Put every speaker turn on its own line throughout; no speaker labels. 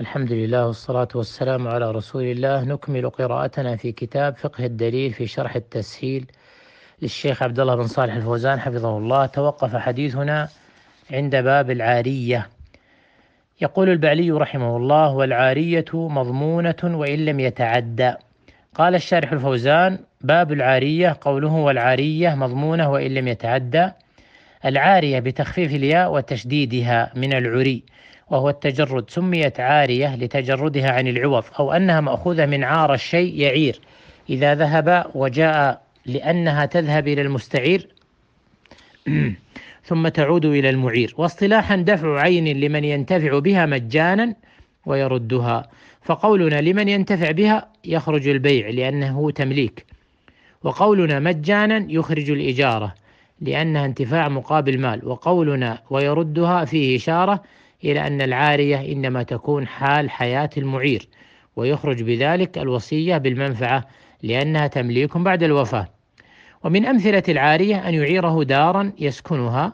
الحمد لله والصلاة والسلام على رسول الله نكمل قراءتنا في كتاب فقه الدليل في شرح التسهيل للشيخ عبد الله بن صالح الفوزان حفظه الله توقف حديثنا عند باب العارية يقول البعلي رحمه الله والعارية مضمونة وإن لم يتعدى قال الشارح الفوزان باب العارية قوله والعارية مضمونة وإن لم يتعدى العارية بتخفيف الياء وتشديدها من العري وهو التجرد سميت عارية لتجردها عن العوض أو أنها مأخوذة من عار الشيء يعير إذا ذهب وجاء لأنها تذهب إلى المستعير ثم تعود إلى المعير واصطلاحا دفع عين لمن ينتفع بها مجانا ويردها فقولنا لمن ينتفع بها يخرج البيع لأنه تمليك وقولنا مجانا يخرج الإجارة لأنها انتفاع مقابل مال وقولنا ويردها فيه إشارة إلى أن العارية إنما تكون حال حياة المعير ويخرج بذلك الوصية بالمنفعة لأنها تمليك بعد الوفاة ومن أمثلة العارية أن يعيره دارا يسكنها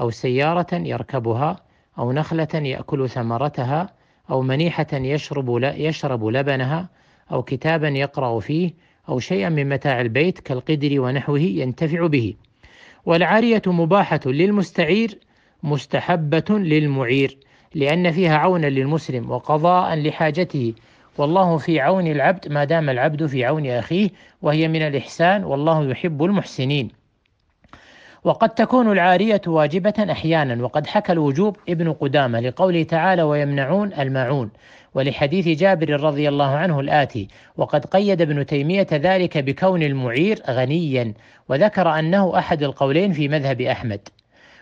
أو سيارة يركبها أو نخلة يأكل ثمرتها أو منيحة يشرب يشرب لبنها أو كتابا يقرأ فيه أو شيئا من متاع البيت كالقدر ونحوه ينتفع به والعارية مباحة للمستعير مستحبة للمعير لأن فيها عونا للمسلم وقضاء لحاجته والله في عون العبد ما دام العبد في عون أخيه وهي من الإحسان والله يحب المحسنين وقد تكون العارية واجبة أحيانا وقد حكى الوجوب ابن قدامة لقوله تعالى ويمنعون الماعون ولحديث جابر رضي الله عنه الآتي وقد قيد ابن تيمية ذلك بكون المعير غنيا وذكر أنه أحد القولين في مذهب أحمد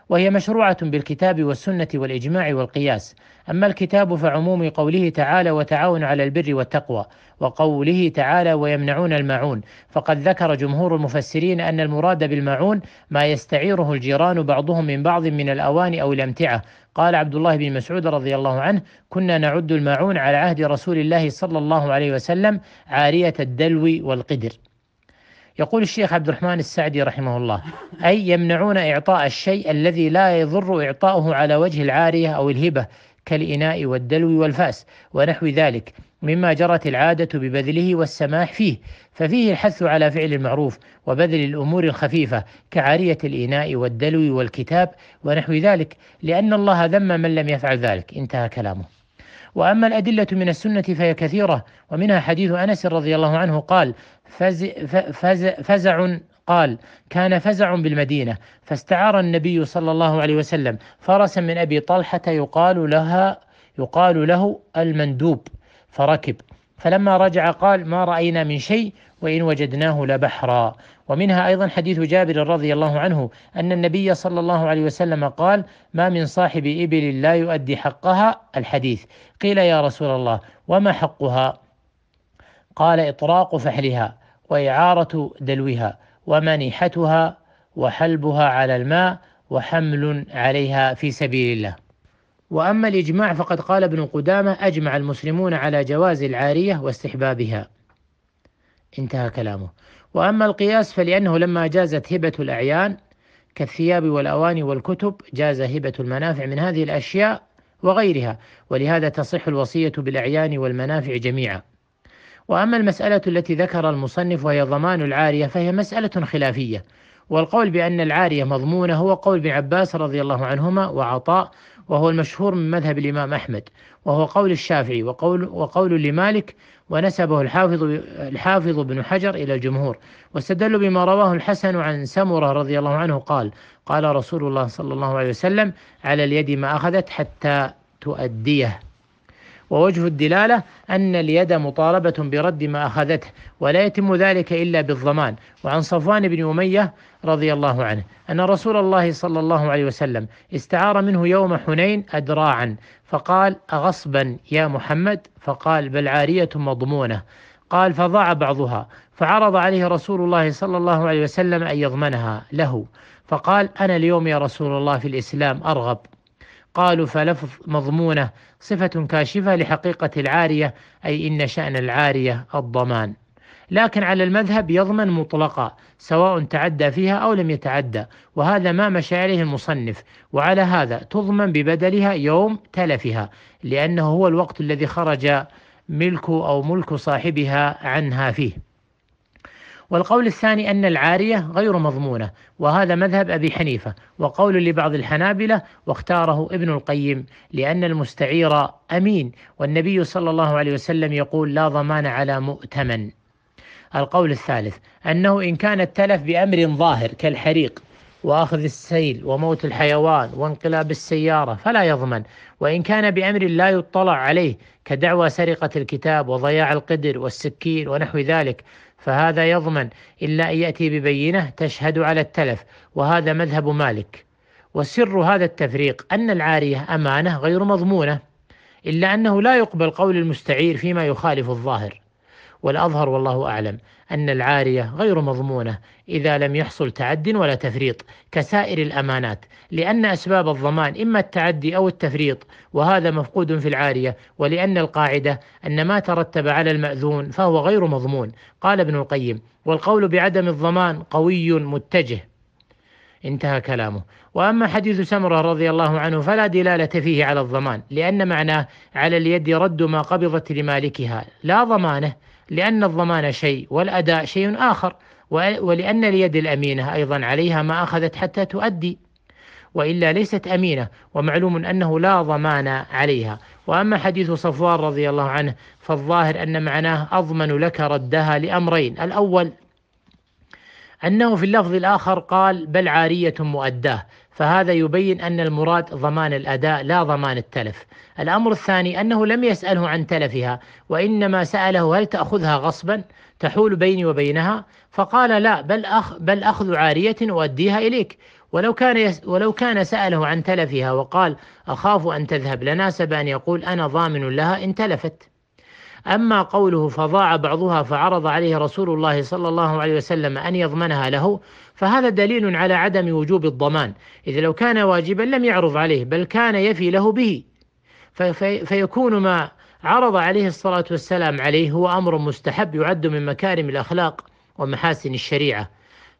وهي مشروعة بالكتاب والسنة والإجماع والقياس، أما الكتاب فعموم قوله تعالى وتعاون على البر والتقوى، وقوله تعالى ويمنعون الماعون، فقد ذكر جمهور المفسرين أن المراد بالماعون ما يستعيره الجيران بعضهم من بعض من الاوان أو الأمتعة، قال عبد الله بن مسعود رضي الله عنه: كنا نعد الماعون على عهد رسول الله صلى الله عليه وسلم عارية الدلو والقدر. يقول الشيخ عبد الرحمن السعدي رحمه الله أي يمنعون إعطاء الشيء الذي لا يضر إعطاؤه على وجه العارية أو الهبة كالإناء والدلو والفاس ونحو ذلك مما جرت العادة ببذله والسماح فيه ففيه الحث على فعل المعروف وبذل الأمور الخفيفة كعارية الإناء والدلو والكتاب ونحو ذلك لأن الله ذم من لم يفعل ذلك انتهى كلامه وأما الأدلة من السنة فهي كثيرة ومنها حديث أنس رضي الله عنه قال فز فز فزع قال كان فزع بالمدينة فاستعار النبي صلى الله عليه وسلم فرسا من أبي طلحة يقال لها يقال له المندوب فركب فلما رجع قال ما رأينا من شيء وإن وجدناه لبحرا ومنها أيضا حديث جابر رضي الله عنه أن النبي صلى الله عليه وسلم قال ما من صاحب إبل لا يؤدي حقها الحديث قيل يا رسول الله وما حقها قال إطراق فحلها وإعارة دلوها ومنيحتها وحلبها على الماء وحمل عليها في سبيل الله وأما الإجماع فقد قال ابن قدامة أجمع المسلمون على جواز العارية واستحبابها انتهى كلامه وأما القياس فلأنه لما جازت هبة الأعيان كالثياب والأواني والكتب جاز هبة المنافع من هذه الأشياء وغيرها ولهذا تصح الوصية بالأعيان والمنافع جميعا وأما المسألة التي ذكر المصنف وهي ضمان العارية فهي مسألة خلافية والقول بأن العارية مضمونة هو قول ابن عباس رضي الله عنهما وعطاء وهو المشهور من مذهب الإمام أحمد وهو قول الشافعي وقول, وقول لمالك ونسبه الحافظ الحافظ بن حجر إلى الجمهور واستدلوا بما رواه الحسن عن سمرة رضي الله عنه قال قال رسول الله صلى الله عليه وسلم على اليد ما أخذت حتى تؤديه ووجه الدلالة أن اليد مطالبة برد ما أخذته ولا يتم ذلك إلا بالضمان وعن صفوان بن أمية رضي الله عنه أن رسول الله صلى الله عليه وسلم استعار منه يوم حنين أدراعا فقال أغصبا يا محمد فقال بل عارية مضمونة قال فضاع بعضها فعرض عليه رسول الله صلى الله عليه وسلم أن يضمنها له فقال أنا اليوم يا رسول الله في الإسلام أرغب قالوا فلفظ مضمونة صفة كاشفة لحقيقة العارية أي إن شأن العارية الضمان لكن على المذهب يضمن مطلقا سواء تعدى فيها أو لم يتعدى وهذا ما مشى عليه المصنف وعلى هذا تضمن ببدلها يوم تلفها لأنه هو الوقت الذي خرج ملك أو ملك صاحبها عنها فيه والقول الثاني أن العارية غير مضمونة وهذا مذهب أبي حنيفة وقول لبعض الحنابلة واختاره ابن القيم لأن المستعير أمين والنبي صلى الله عليه وسلم يقول لا ضمان على مؤتمن القول الثالث أنه إن كان التلف بأمر ظاهر كالحريق واخذ السيل وموت الحيوان وانقلاب السياره فلا يضمن وان كان بامر لا يطلع عليه كدعوى سرقه الكتاب وضياع القدر والسكين ونحو ذلك فهذا يضمن إلا أن يأتي ببينة تشهد على التلف وهذا مذهب مالك وسر هذا التفريق أن العارية أمانة غير مضمونة إلا أنه لا يقبل قول المستعير فيما يخالف الظاهر والأظهر والله أعلم أن العارية غير مضمونة إذا لم يحصل تعد ولا تفريط كسائر الأمانات لأن أسباب الضمان إما التعدي أو التفريط وهذا مفقود في العارية ولأن القاعدة أن ما ترتب على المأذون فهو غير مضمون قال ابن القيم والقول بعدم الضمان قوي متجه انتهى كلامه وأما حديث سمرة رضي الله عنه فلا دلالة فيه على الضمان لأن معناه على اليد رد ما قبضت لمالكها لا ضمانه لأن الضمان شيء والأداء شيء آخر ولأن اليد الأمينة أيضا عليها ما أخذت حتى تؤدي وإلا ليست أمينة ومعلوم أنه لا ضمان عليها وأما حديث صفوان رضي الله عنه فالظاهر أن معناه أضمن لك ردها لأمرين الأول أنه في اللفظ الآخر قال بل عارية مؤداه فهذا يبين أن المراد ضمان الأداء لا ضمان التلف الأمر الثاني أنه لم يسأله عن تلفها وإنما سأله هل تأخذها غصبا تحول بيني وبينها فقال لا بل, أخ بل أخذ عارية أؤديها إليك ولو كان ولو كان سأله عن تلفها وقال أخاف أن تذهب لناسب أن يقول أنا ضامن لها إن تلفت أما قوله فضاع بعضها فعرض عليه رسول الله صلى الله عليه وسلم أن يضمنها له فهذا دليل على عدم وجوب الضمان إذا لو كان واجبا لم يعرض عليه بل كان يفي له به فيكون ما عرض عليه الصلاة والسلام عليه هو أمر مستحب يعد من مكارم الأخلاق ومحاسن الشريعة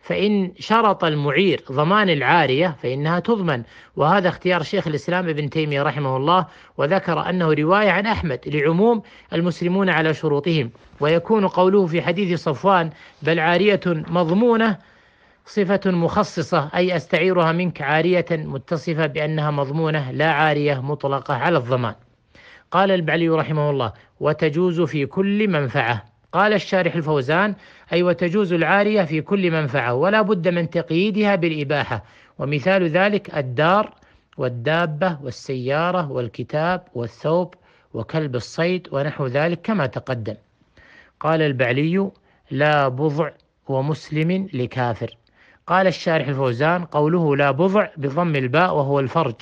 فإن شرط المعير ضمان العارية فإنها تضمن وهذا اختيار شيخ الإسلام ابن تيمية رحمه الله وذكر أنه رواية عن أحمد لعموم المسلمون على شروطهم ويكون قوله في حديث صفوان بل عارية مضمونة صفة مخصصة أي أستعيرها منك عارية متصفة بأنها مضمونة لا عارية مطلقة على الضمان قال البعلي رحمه الله وتجوز في كل منفعه قال الشارح الفوزان أي أيوة وتجوز العارية في كل منفعة ولا بد من تقييدها بالإباحة ومثال ذلك الدار والدابة والسيارة والكتاب والثوب وكلب الصيد ونحو ذلك كما تقدم قال البعلي لا بضع ومسلم لكافر قال الشارح الفوزان قوله لا بضع بضم الباء وهو الفرج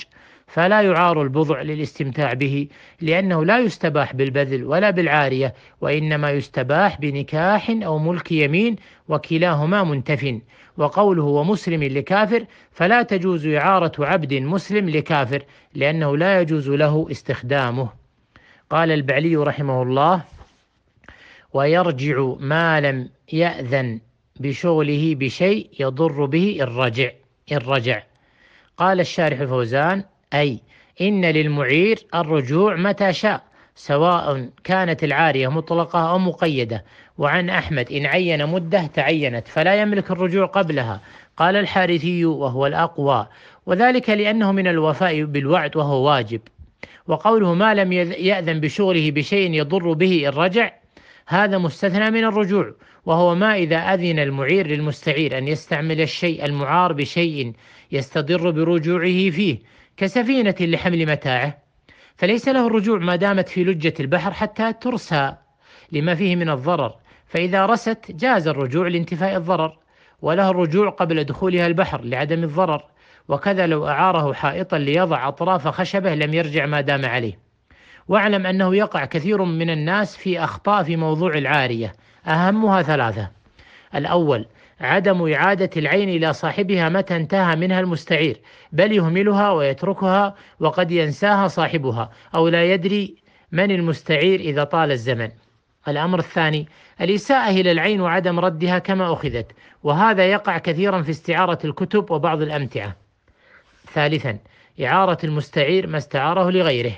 فلا يعار البضع للاستمتاع به لأنه لا يستباح بالبذل ولا بالعارية وإنما يستباح بنكاح أو ملك يمين وكلاهما منتف وقوله ومسلم لكافر فلا تجوز إعارة عبد مسلم لكافر لأنه لا يجوز له استخدامه قال البعلي رحمه الله ويرجع ما لم يأذن بشغله بشيء يضر به الرجع الرجع قال الشارح فوزان أي إن للمعير الرجوع متى شاء سواء كانت العارية مطلقة أو مقيدة وعن أحمد إن عين مدة تعينت فلا يملك الرجوع قبلها قال الحارثي وهو الأقوى وذلك لأنه من الوفاء بالوعد وهو واجب وقوله ما لم يأذن بشغله بشيء يضر به إن رجع هذا مستثنى من الرجوع وهو ما إذا أذن المعير للمستعير أن يستعمل الشيء المعار بشيء يستضر برجوعه فيه كسفينة لحمل متاعه فليس له الرجوع ما دامت في لجة البحر حتى ترسى لما فيه من الضرر فإذا رست جاز الرجوع لانتفاء الضرر وله الرجوع قبل دخولها البحر لعدم الضرر وكذا لو أعاره حائطا ليضع أطراف خشبه لم يرجع ما دام عليه واعلم أنه يقع كثير من الناس في أخطاء في موضوع العارية أهمها ثلاثة الأول عدم إعادة العين إلى صاحبها متى انتهى منها المستعير بل يهملها ويتركها وقد ينساها صاحبها أو لا يدري من المستعير إذا طال الزمن الأمر الثاني الإساءة إلى العين وعدم ردها كما أخذت وهذا يقع كثيرا في استعارة الكتب وبعض الأمتعة ثالثا إعارة المستعير ما استعاره لغيره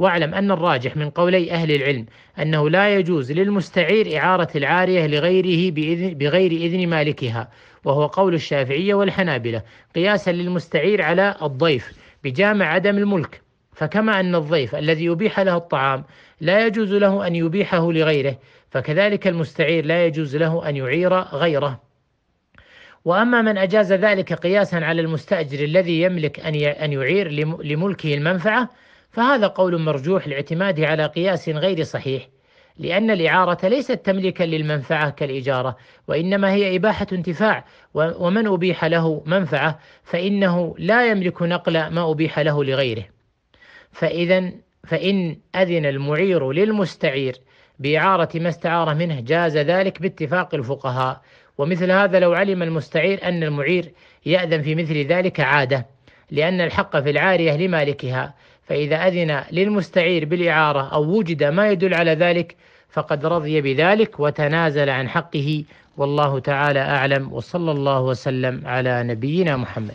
واعلم أن الراجح من قولي أهل العلم أنه لا يجوز للمستعير إعارة العارية لغيره بإذن بغير إذن مالكها وهو قول الشافعية والحنابلة قياسا للمستعير على الضيف بجامع عدم الملك فكما أن الضيف الذي يبيح له الطعام لا يجوز له أن يبيحه لغيره فكذلك المستعير لا يجوز له أن يعير غيره وأما من أجاز ذلك قياسا على المستأجر الذي يملك أن يعير لملكه المنفعة فهذا قول مرجوح لاعتماده على قياس غير صحيح لأن الإعارة ليست تملكا للمنفعة كالإجارة وإنما هي إباحة انتفاع ومن أبيح له منفعة فإنه لا يملك نقل ما أبيح له لغيره فإذا فإن أذن المعير للمستعير بإعارة ما استعار منه جاز ذلك باتفاق الفقهاء ومثل هذا لو علم المستعير أن المعير يأذن في مثل ذلك عادة لأن الحق في العارية لمالكها فإذا أذن للمستعير بالإعارة أو وجد ما يدل على ذلك فقد رضي بذلك وتنازل عن حقه والله تعالى أعلم وصلى الله وسلم على نبينا محمد.